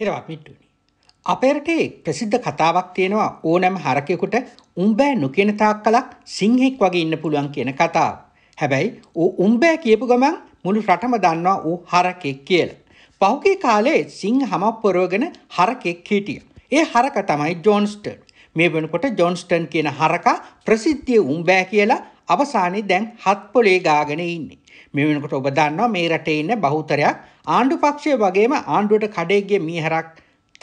හිරවපිට්ටුනි. අපේ රටේ ප්‍රසිද්ධ කතාවක් තියෙනවා ඕනෑම හරකෙකුට උඹෑ නොකියන තාක්කලක් සිංහෙක් වගේ ඉන්න පුළුවන් කියන කතාව. හැබැයි ඌ උඹෑ කියපු ගමන් මුළු රටම දන්නවා ඌ හරකෙක් කියලා. පහුගිය කාලේ සිංහ හමක් පොරවගෙන හරකෙක් හිටිය. ඒ හරක තමයි ජෝන්ස්ටන්. මේ වෙනකොට ජොන්ස්ටන් කියන හරකා ප්‍රසිද්ධිය උඹෑ කියලා අවසානයේ දැන් හත් පොලේ ගාගෙන ඉන්නේ. මේ වෙනකොට ඔබ දන්නවා මේ රටේ ඉන්න බහුතරයක් ආණ්ඩු පක්ෂය වගේම ආණ්ඩුවට කඩේගේ මීහරක්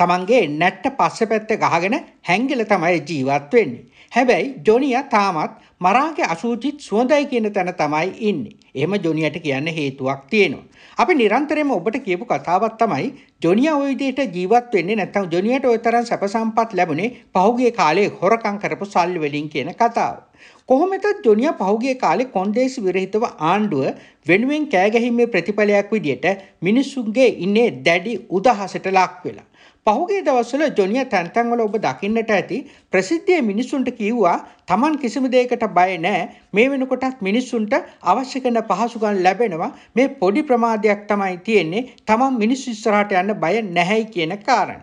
තමන්ගේ නැට්ට පස්ස පැත්ත ගහගෙන හැංගිල තමයි ජීවත් වෙන්නේ. හැබැයි ජොනිය තාමත් මරාගේ අසූචිත් සුවඳයි කියන තැන තමයි ඉන්නේ. එහෙම ජොනියට කියන්න හේතුවක් තියෙනවා. අපි නිරන්තරයෙන්ම ඔබට කියපු කතාවක් තමයි ජොනියා ওই විදිහට ජීවත් වෙන්නේ නැත්නම් ජොනියට ওই තරම් සැප සම්පත් ලැබුණේ පහුගිය කාලේ හොරකම් කරපු සල්ලි වලින් කියන කතාව. කොහොමද ජොනියා පහුගිය කාලේ කොන්දේසි විරහිතව ආණ්ඩුව වෙනුවෙන් කෑ ගැහිීමේ ප්‍රතිඵලයක් විදියට මිනිසුන්ගේ ඉන්නේ දැඩි උදහසට ලක් වෙලා. පහුගේ දවස්වල ජොනියා තැන්තැන්වල ඔබ දකින්නට ඇති ප්‍රසිද්ධියේ මිනිසුන්ට කිව්වා Taman කිසිම දෙයකට බය නැහැ මේ වෙනකොටත් මිනිසුන්ට අවශ්‍ය කරන පහසුකම් ලැබෙනවා මේ පොඩි ප්‍රමාණයක් ප්‍රමාදයක් තමයි තියෙන්නේ තමන් මිනිස්සු ඉස්සරහට යන්න බය නැහැයි කියන කාරණේ.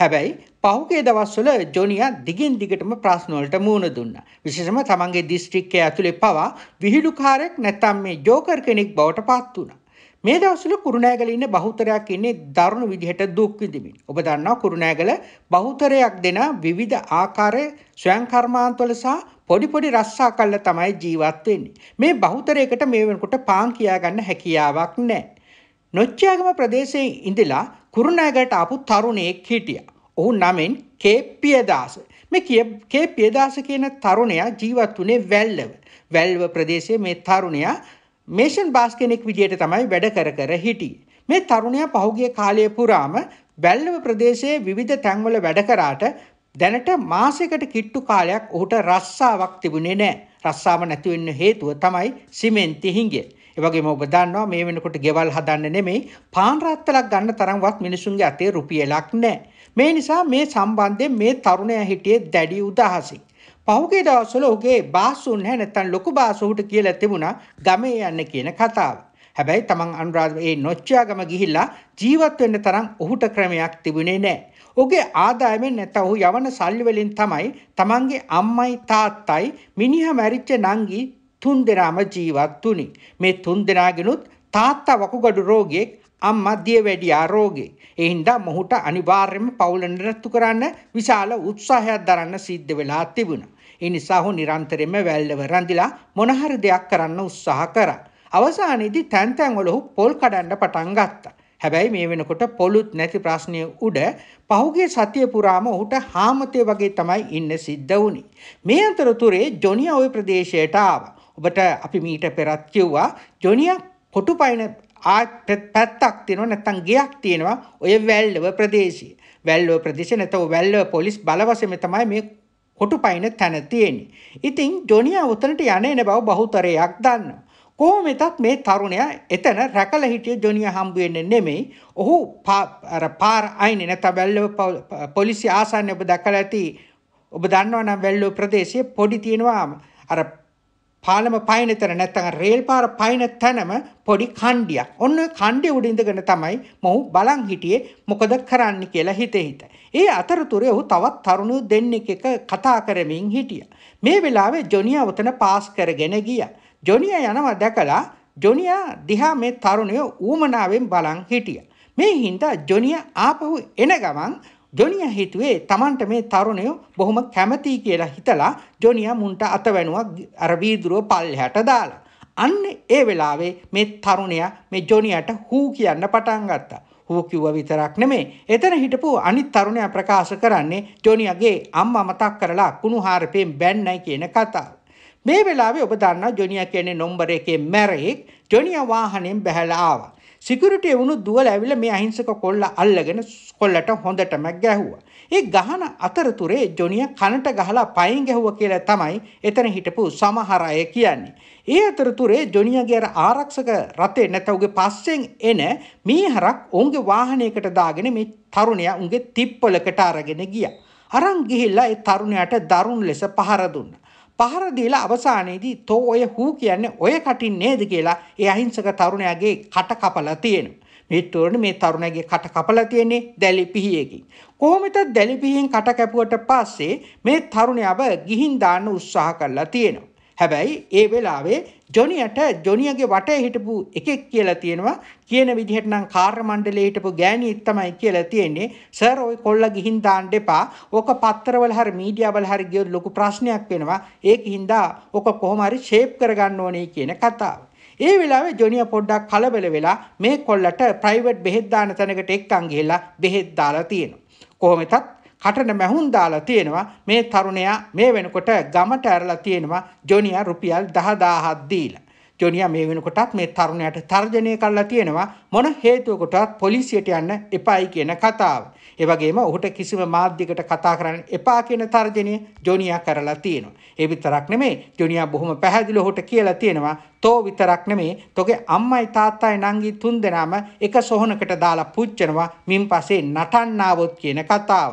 හැබැයි පහුගිය දවස්වල ජොනියා දිගින් දිගටම ප්‍රශ්න වලට මුහුණ දුන්නා. විශේෂයෙන්ම තමන්ගේ දිස්ත්‍රික්කය ඇතුලේ පවා විහිළුකාරයෙක් නැත්නම් මේ ජෝකර් කෙනෙක් බවට පත් වුණා. මේ දවස්වල කුරුණෑගල ඉන්න බහුතරයක් ඉන්නේ දරුණු විදිහට දුක් විඳිමින්. ඔබ දන්නවා කුරුණෑගල බහුතරයක් දෙන විවිධ ආකාරයේ ස්වයං කර්මාන්තවල සහ පොඩි පොඩි රස්සා කල්ල තමයි ජීවත් වෙන්නේ. මේ බහුතරයකට මේ වෙනකොට පාන් කියාගන්න හැකියාවක් නැහැ. නොච්චියාගම ප්‍රදේශයේ ඉඳලා කුරුණෑගලට ආපු තරුණයෙක් හිටියා. ඔහු නමෙන් කේ පියදාස. මේ කේ පියදාස කියන තරුණයා ජීවත් වුණේ වැල්ලව. වැල්ව ප්‍රදේශයේ මේ තරුණයා මේෂන් බාස් කෙනෙක් විදියට තමයි වැඩ කර කර හිටියේ. මේ තරුණයා පහුගිය කාලය පුරාම බැල්ලව ප්‍රදේශයේ විවිධ තැන්වල වැඩ කරාට දැනට මාසයකට කිට්ටු කාලයක් ඔහුට රස්සාවක් තිබුණේ නැහැ. රස්සාව නැති වෙන්න හේතුව තමයි සිමෙන්ති හිඟය. ඒ වගේම ඔබ දන්නවා මේ වෙනකොට ගෙවල් හදන්න නෙමෙයි පාන් රත්තලක් ගන්න තරම්වත් මිනිසුන්ගේ අතේ රුපියලක් නැහැ. මේ නිසා මේ සම්බන්ධයෙන් මේ තරුණයා හිටියේ දැඩි උදාහසින්. පහුගේ දවස්වල ඔහුගේ බාසුන් නැහැ නැත්තම් ලොකු බාසුහුට කියලා තිබුණා ගමේ යන්න කියන කතාව. හැබැයි තමන් අනුරාධ ඒ නොච්චාගම ගිහිල්ලා ජීවත් වෙන්න තරම් ඔහුට ක්‍රමයක් තිබුණේ නැහැ. ඔහුගේ ආදායමෙන් නැත්නම් ඔහු යවන සල්ලි වලින් තමයි තමන්ගේ අම්මයි තාත්තයි මිනිහා මැරිච්ච නංගි තුන් දෙනාම ජීවත් වුණේ. මේ තුන් දෙනාගෙනුත් තාත්තා වකුගඩු රෝගියෙක් අම්මදිය වැඩි ආරෝගේ. එහින්දා මොහුට අනිවාර්යයෙන්ම පවුල නිරත්තු කරන්න විශාල උත්සාහයක් දරන්න සිද්ධ වෙලා තිබුණා. ඒ නිසා ඔහු නිරන්තරයෙන්ම වැල්ලව රැඳිලා මොන හරි දෙයක් කරන්න උත්සාහ කරා. අවසානයේදී තැන් තැන්වල ඔහු පොල් කඩන්න පටන් ගත්තා. හැබැයි මේ වෙනකොට පොලුත් නැති ප්‍රශ්නය උඩ පහුගේ සතිය පුරාම ඔහුට හාමතය වගේ තමයි ඉන්න සිද්ධ වුණි. මේ අතරතුරේ ජොනියා ওই ප්‍රදේශයට ආවා. ඔබට අපි මීට පෙරත් කිව්වා ජොනියා කොටු පයින පැත්තක් තියෙනවා නැත්නම් ගෙයක් තියෙනවා ඔය වැල්ලව ප්‍රදේශයේ. වැල්ලව ප්‍රදේශය නැත්නම් වැල්ලව පොලිස් බලවසෙම තමයි මේ කොටුපයින් තැන තියෙන්නේ. ඉතින් ජොනියා උතනට යන්නේ නැ බව බහුතරයක් දන්නවා. කොහොමෙතත් මේ තරුණයා එතන රැකලා හිටිය ජොනියා හම්බ වෙන්නේ නෙමෙයි. ඔහු අර පාර අයිනේ නැත්නම් වැල්ලව පොලිසිය ආසන්නය ඔබ දැකලා ඇති. ඔබ දන්නවා නම් වැල්ලව ප්‍රදේශයේ පොඩි තියෙනවා අර පාලම පයින තැන නැත්නම් රේල් පාර පයින තැනම පොඩි කණ්ඩියක්. ඔන්න ඔය කණ්ඩිය උඩ ඉඳගෙන තමයි මොහු බලන් හිටියේ මොකද කරන්න කියලා හිතේ හිත. ඒ අතරතුරේ ඔහු තවත් තරුණු දෙන්නෙක් එක කතා කරමින් හිටියා. මේ වෙලාවේ ජොනියා උතන පාස් කරගෙන ගියා. ජොනියා යනවා දැකලා ජොනියා දිහා මේ තරුණය ඌමනාවෙන් බලන් හිටියා. මේ හින්දා ජොනියා ආපහු එන ගමන් ජොනියා හිතුවේ Tamanට මේ තරුණයෝ බොහොම කැමතියි කියලා හිතලා ජොනියා මුන්ට අතවැණුවක් අර වීදුරුව පල්ලෙහාට දාලා. අන්න ඒ වෙලාවේ මේ තරුණයා මේ ජොනියාට හූ කියන්න පටන් ගත්තා. හූ කිව්වා විතරක් නෙමේ. එතන හිටපු අනිත් තරුණයා ප්‍රකාශ කරන්නේ ජොනියාගේ අම්මා මතක් කරලා කුණුහාරපෙන් බැන්නයි කියන කතාව. මේ වෙලාවේ ඔබ දන්නා ජොනියා කියන්නේ නම්බර එකේ මැරෙක් ජොනියා වාහනෙන් බැහැලා ආවා. සිකියුරිටි වුණු දුවල ඇවිල්ලා මේ අහිංසක කොල්ලා අල්ලගෙන කොල්ලට හොඳටම ගැහුවා. ඒ ගහන අතරතුරේ ජොනිය කනට ගහලා පයින් ගැහුවා කියලා තමයි එතන හිටපු සමහර අය කියන්නේ. ඒ අතරතුරේ ජොනියගේ ආරක්ෂක රථේ නැතවගේ පස්සෙන් එන මීහරක් ඔවුන්ගේ වාහනයකට දාගෙන මේ තරුණයා උන්ගේ තිප්පලකට අරගෙන ගියා. අරන් ගිහිල්ලා ඒ තරුණයාට දරුණු ලෙස පහර දුන්නා. පහර දීලා අවසානයේදී තෝ ඔය හූ කියන්නේ ඔය කටින් නේද කියලා ඒ අහිංසක තරුණයාගේ කට කපලා තියෙනවා. මේ තරුණ මේ තරුණයාගේ කට කපලා තියෙන්නේ දැලි පිහියකින්. කොහොමද දැලි පිහියෙන් කට කැපුවට පස්සේ මේ තරුණයාව ගිහින් දාන්න උත්සාහ කරලා තියෙනවා. හැබැයි ඒ වෙලාවේ ජොනියට ජොනියගේ වටේ හිටපු එකෙක් කියලා තියෙනවා කියන විදිහට නම් කාර්ය මණ්ඩලයේ හිටපු ගෑණියෙක් තමයි කියලා තියෙන්නේ සර් ওই කොල්ල ගිහින් දාන්න එපා ඕක පත්තරවල හරි මීඩියාවල හරි ගියොත් ලොකු ප්‍රශ්නයක් වෙනවා ඒකින්දා ඕක කොහොම හරි ෂේප් කරගන්න ඕනේ කියන කතාව ඒ වෙලාවේ ජොනියා පොඩ්ඩක් කලබල වෙලා මේ කොල්ලට ප්‍රයිවට් බෙහෙත් දාන තැනකට එක්කන් ගිහිලා බෙහෙත් දාලා තියෙනවා. කොහොමදත් කටට මැහුම් දාලා තියෙනවා මේ තරුණයා මේ වෙනකොට ගමට ඇරලා තියෙනවා ජොනියා රුපියල් 10000ක් දීලා. ජොනියා මේ වෙනකොටත් මේ තරුණයාට තර්ජනය කරලා තියෙනවා මොන හේතුවකටවත් පොලිසියට යන්න එපායි කියන කතාව. ඒ වගේම ඔහුට කිසිම මාධ්‍යයකට කතා කරන්න එපා කියන තර්ජනය ජොනියා කරලා තියෙනවා. ඒ විතරක් නෙමෙයි ජොනියා බොහොම පැහැදිලිව ඔහුට කියලා තියෙනවා තෝ විතරක් නෙමෙයි තොගේ අම්මයි තාත්තයි නංගි තුන්දෙනාම එක සොහනකට දාලා පුච්චනවා මින් පස්සේ නටන්නවොත් කියන කතාව.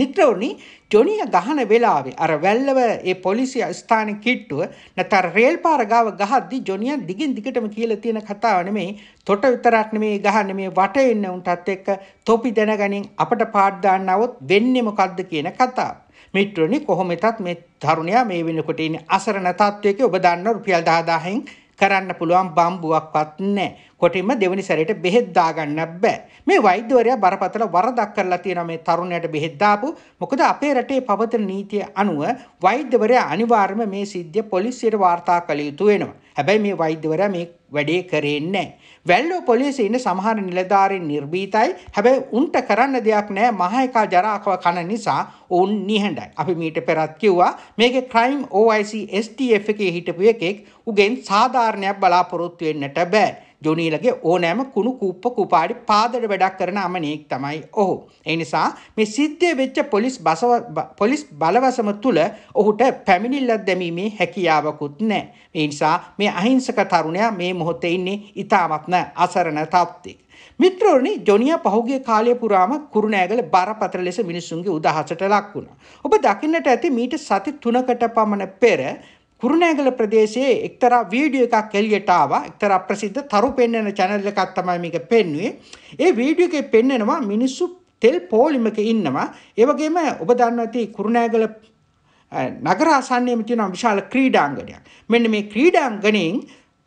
මිත්‍රවරුනි ජොනිය ගහන වෙලාවේ අර වැල්ලව ඒ පොලිසිය ස්ථානේ කිට්ටුව නැතර රේල් පාර ගාව ගහද්දි ජොනිය දිගින් දිගටම කියලා තියෙන කතාව නෙමෙයි තොට විතරක් නෙමෙයි ගහන්නේ මේ වට ඉන්න උන්ටත් එක්ක තොපි දැනගනින් අපට පාඩ දාන්නවොත් වෙන්නේ මොකද්ද කියන කතාව. මිත්‍රවරුනි කොහොමෙතත් මේ තරුණයා මේ වෙනකොට ඉන්නේ අසරණ තත්වයක ඔබ දන්න රුපියල් 10000න් කරන්න පුළුවන් බම්බුවක්වත් නැහැ. කොටින්ම දෙවනි සැරේට බෙහෙත් දාගන්න බෑ. මේ වෛද්‍යවරයා බරපතල වරදක් කරලා තියෙනවා මේ තරුණයාට බෙහෙත් දාපු. මොකද අපේ රටේ පවතින නීතිය අනුව වෛද්‍යවරයා අනිවාර්යයෙන්ම මේ සිද්ධිය පොලිසියට වාර්තා කළ යුතු වෙනවා. හැබැයි මේ වෛද්‍යවරයා මේ වැඩේ කරේ නැහැ. වැල්ලෝ පොලිසිය ඉන්න සමහර නිලධාරීන් නිර්භීතයි. හැබැයි උන්ට කරන්න දෙයක් නැහැ මහේකා ජරාකව කන නිසා ඔවුන් නිහඬයි. අපි මීට පෙරත් කිව්වා මේකේ ක්‍රයිම් OIC STF එකේ හිටපු එකෙක් උගෙන් සාධාරණයක් බලාපොරොත්තු වෙන්නට බෑ. ජොනීලගේ ඕනෑම කුණු කුප්ප කුපාඩි පාදට වැඩක් කරන අමනෙක් තමයි ඔහු. ඒ නිසා මේ සිද්ධිය වෙච්ච පොලිස් බසව පොලිස් බලවසම තුල ඔහුට පැමිණිල්ලක් දැමීමේ හැකියාවකුත් නැහැ. ඒ නිසා මේ අහිංසක තරුණයා මේ මොහොතේ ඉන්නේ ඉතාමත්ම අසරණ තත්ත්වයක. මිත්‍රෝනි ජොනියා පහුගිය කාලය පුරාම කුරුණෑගල බරපතල ලෙස මිනිසුන්ගේ උදහසට ලක් වුණා. ඔබ දකින්නට ඇති මීට සති 3කට පමණ පෙර කුරුණෑගල ප්‍රදේශයේ එක්තරා වීඩියෝ එකක් එළියට ආවා. එක්තරා ප්‍රසිද්ධ තරු පෙන්වන channel එකක් තමයි මේක පෙන්වුවේ. ඒ වීඩියෝ එකේ පෙන්වනවා මිනිස්සු තෙල් පෝලිමක ඉන්නවා. ඒ වගේම ඔබ දන්නවා ඇති කුරුණෑගල නගර ආසන්නයේම තියෙන විශාල ක්‍රීඩාංගණයක්. මෙන්න මේ ක්‍රීඩාංගණයෙන්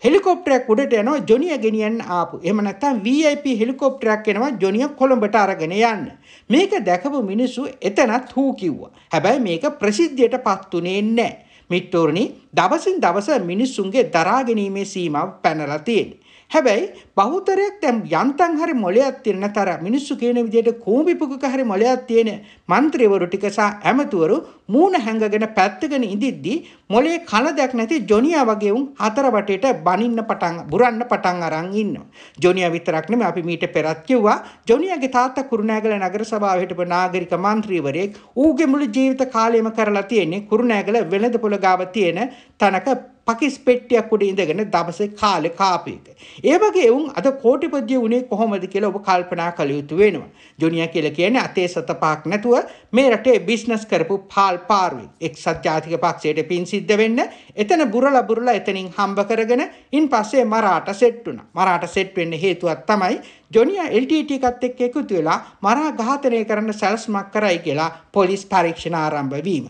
හෙලිකොප්ටරයක් උඩට යනවා ජොනිය ගෙනියන්න ආපු. එහෙම නැත්නම් VIP හෙලිකොප්ටරයක් එනවා ජොනිය කොළඹට අරගෙන යන්න. මේක දැකපු මිනිස්සු එතනත් හූ කිව්වා. හැබැයි මේක ප්‍රසිද්ධියට පත්ුනේ නැහැ. මිත්‍රෝරණි දවසින් දවස මිනිස්සුන්ගේ දරා ගැනීමේ සීමාව පැනලා තියෙන්නේ. හැබැයි බහුතරයක් තැම් යන්තන් හරි මොලයක් තිරන තර මිනිස්සු කියන විදියට කෝමිපුකක හරි මොලයක් තියෙන මන්ත්‍රවරු ටිකසා ඇමතුවරු මූුණ හැඟගෙන පැත්තගෙන ඉදිද්දී මොලේ කලදයක් නැති ජොනියා වගේ උන් හතර වටේට බනින්න පටන් බුරන්න පටන් අරන් ඉන්නවා. ජොනියා විතරක් නෙමෙයි අපි මීට පෙරත් කිව්වා ජොනියාගේ තාත්තා කුරුණෑගල නගර සභාව හිටපු නාගරික මන්ත්‍රීවරයෙක් ඌගේ මුළු ජීවිත කාලයම කරලා තියෙන්නේ කුරුණෑගල වෙළඳපොළ ගාව තියෙන තනක පකිස් පෙට්ටියක් උඩ ඉඳගෙන දවසේ කාලේ කාපු එක. ඒ වගේ වුන් අද කෝටිපතිය උනේ කොහොමද කියලා ඔබ කල්පනා කළ යුතු වෙනවා. ජොනියා කියලා කියන්නේ අතේ සත පහක් නැතුව මේ රටේ බිස්නස් කරපු පාල් පාරුවෙක්. එක්සත් ජාතික පක්ෂයට පින් සිද්ධ වෙන්න එතන බුරලා බුරලා එතනින් හම්බ කරගෙන ඉන් පස්සේ මරාට සෙට් වුණා. මරාට සෙට් වෙන්න හේතුවක් තමයි ජොනියා LTT එකත් එක්ක එකතු වෙලා මරා ඝාතනය කරන්න සැලසුමක් කරයි කියලා පොලිස් පරීක්ෂණ ආරම්භ වීම.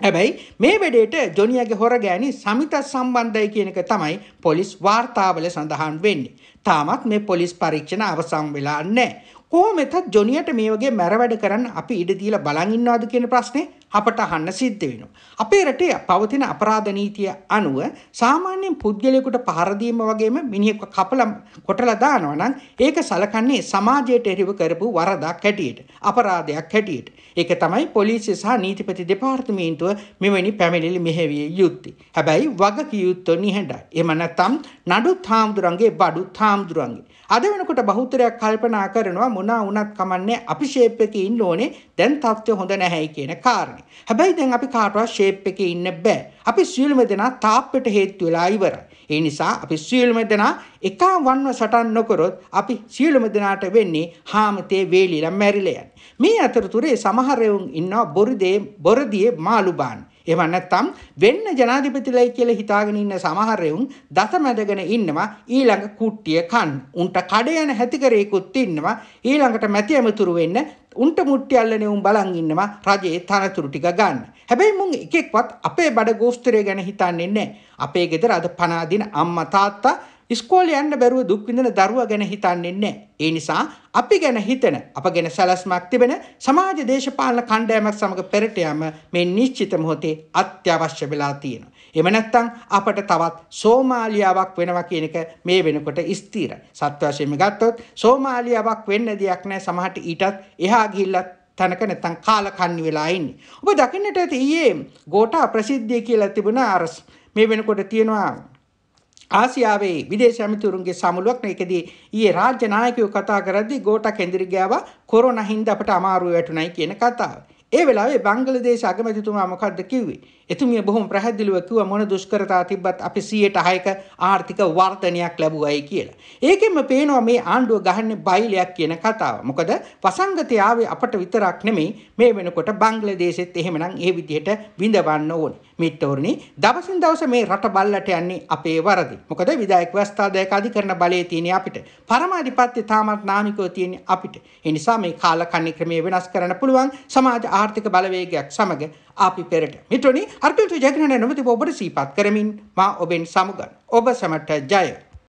හැබැයි මේ වැඩේට ජොනියගේ හොර ගෑනි සමිත සම්බන්ධයි කියනක තමයි පොලිස් වාර්තාවල සඳහන් වෙන්නේ. තාමත් මේ පොලිස් පරීක්ෂණ අවසන් වෙලා නැහැ. කොහොමද ජොනියට මේ වගේ මැරවැඩ කරන්න අපි ඉඩ දීලා බලන් ඉන්නවද කියන ප්‍රශ්නේ අපට අහන්න සිද්ධ වෙනවා. අපේ රටේ පවතින අපරාධ නීතිය අනුව සාමාන්‍යයෙන් පුද්ගලයෙකුට පහර දීම වගේම මිනිහෙක්ව කපලා කොටලා දානවා නම් ඒක සලකන්නේ සමාජයට එරිව කරපු වරදක් හැටියට, අපරාධයක් හැටියට. ඒක තමයි පොලිසිය සහ නීතිපති දෙපාර්තමේන්තුව මෙවැනි පැමිණිලි මෙහෙවිය යුත්තේ. හැබැයි වගකිය යුත්තේ නිහඬයි. එහෙම නැත්නම් නඩුත් හාමුදුරන්ගේ බඩුත් හාමුදුරන්ගේ. අද වෙනකොට බහුතරයක් කල්පනා කරනවා මොනා වුණත් කමන්නේ අපි ෂේප් එකේ ඉන්න ඕනේ දැන් තත්ත්වය හොඳ නැහැයි කියන කාරණේ. හැබැයි දැන් අපි කාටවත් ෂේප් එකේ ඉන්න බෑ. අපි සියලුම දෙනා තාප්පෙට හේතු වෙලා ඉවරයි. ඒ නිසා අපි සියලුම දෙනා එක වන්ව සටන් නොකරොත් අපි සියලුම දෙනාට වෙන්නේ හාමතේ වේලිලා මැරිලා යන්නේ. මේ අතරතුරේ සමහර ඉන්නවා බොරිදේ බොරදියේ මාළු බාන්නේ. එහෙම නැත්නම් වෙන්න ජනාධිපතිලයි කියලා හිතාගෙන ඉන්න සමහර එවුන් දත මැදගෙන ඉන්නවා ඊළඟ කුට්ටිය කන්. උන්ට කඩ යන හැතිකරේකුත් ඉන්නවා ඊළඟට මැති ඇමතුරු වෙන්න උන්ට මුට්ටි අල්ලන උන් බලන් ඉන්නවා රජයේ තනතුරු ටික ගන්න. හැබැයි මුන් එකෙක්වත් අපේ බඩ ගෝස්තරය ගැන හිතන්නේ නැහැ. අපේ ගෙදර අද පනාදින අම්මා තාත්තා ඉස්කෝලේ යන්න බැරුව දුක් විඳින දරුවා ගැන හිතන්නේ නැහැ. ඒ නිසා අපි ගැන හිතන, අප ගැන සැලැස්මක් තිබෙන සමාජ දේශපාලන කණ්ඩායමක් සමග පෙරට යාම මේ නිශ්චිත මොහොතේ අත්‍යවශ්‍ය වෙලා තියෙනවා. එහෙම නැත්නම් අපට තවත් සෝමාලියාවක් වෙනවා කියන එක මේ වෙනකොට ස්ථිරයි. සත්‍ය වශයෙන්ම ගත්තොත් සෝමාලියාවක් වෙන්න දෙයක් නැහැ. සමහරට ඊටත් එහා ගිහිල්ලත් තැනක නැත්තම් කාලකන්ණි වෙලා ඉන්නේ. ඔබ දකින්නට ඇති ඊයේ ගෝඨා ප්‍රසිද්ධිය කියලා තිබුණා අර මේ වෙනකොට තියෙනවා ආසියාවේ විදේශ ඇමතිවරුන්ගේ සමුළුවක් මේකදී ඊයේ රාජ්‍ය නායකයෝ කතා කරද්දී ගෝටා කෙන්දිරි ගෑවා කොරෝනා හින්දා අපට අමාරු වැටුණයි කියන කතාව. ඒ වෙලාවේ බංගලදේශ අගමැතිතුමා මොකද්ද කිව්වේ? එතුමිය බොහොම පැහැදිලිව කිව්වා මොන දුෂ්කරතා තිබ්බත් අපි 106ක ආර්ථික වර්ධනයක් ලැබුවයි කියලා. ඒකෙන්ම පේනවා මේ ආණ්ඩුව ගහන්නේ බයිලයක් කියන කතාව. මොකද වසංගතය ආවේ අපට විතරක් නෙමෙයි මේ වෙනකොට බංග්ලාදේශෙත් එහෙමනම් ඒ විදිහට විඳවන්න ඕනේ. මිත්තෝරණි දවසින් දවස මේ රට බල්ලට යන්නේ අපේ වරදි. මොකද විධායක ව්‍යවස්ථාදායක අධිකරණ බලය තියෙන්නේ අපිට. පරමාධිපත්‍ය තාමත් නාමිකව තියෙන්නේ අපිට. ඒ නිසා මේ කාලකන්ණි ක්‍රමය වෙනස් කරන්න පුළුවන්. සමාජ ආර්ථික බලවේගයක් සමග අපි පෙරට මිටුනි අර්කල්තු ජයග්‍රහණය නොමැති ඔබට සීපත් කරමින් මා ඔබෙන් සමුගන්න ඔබ සමට ජය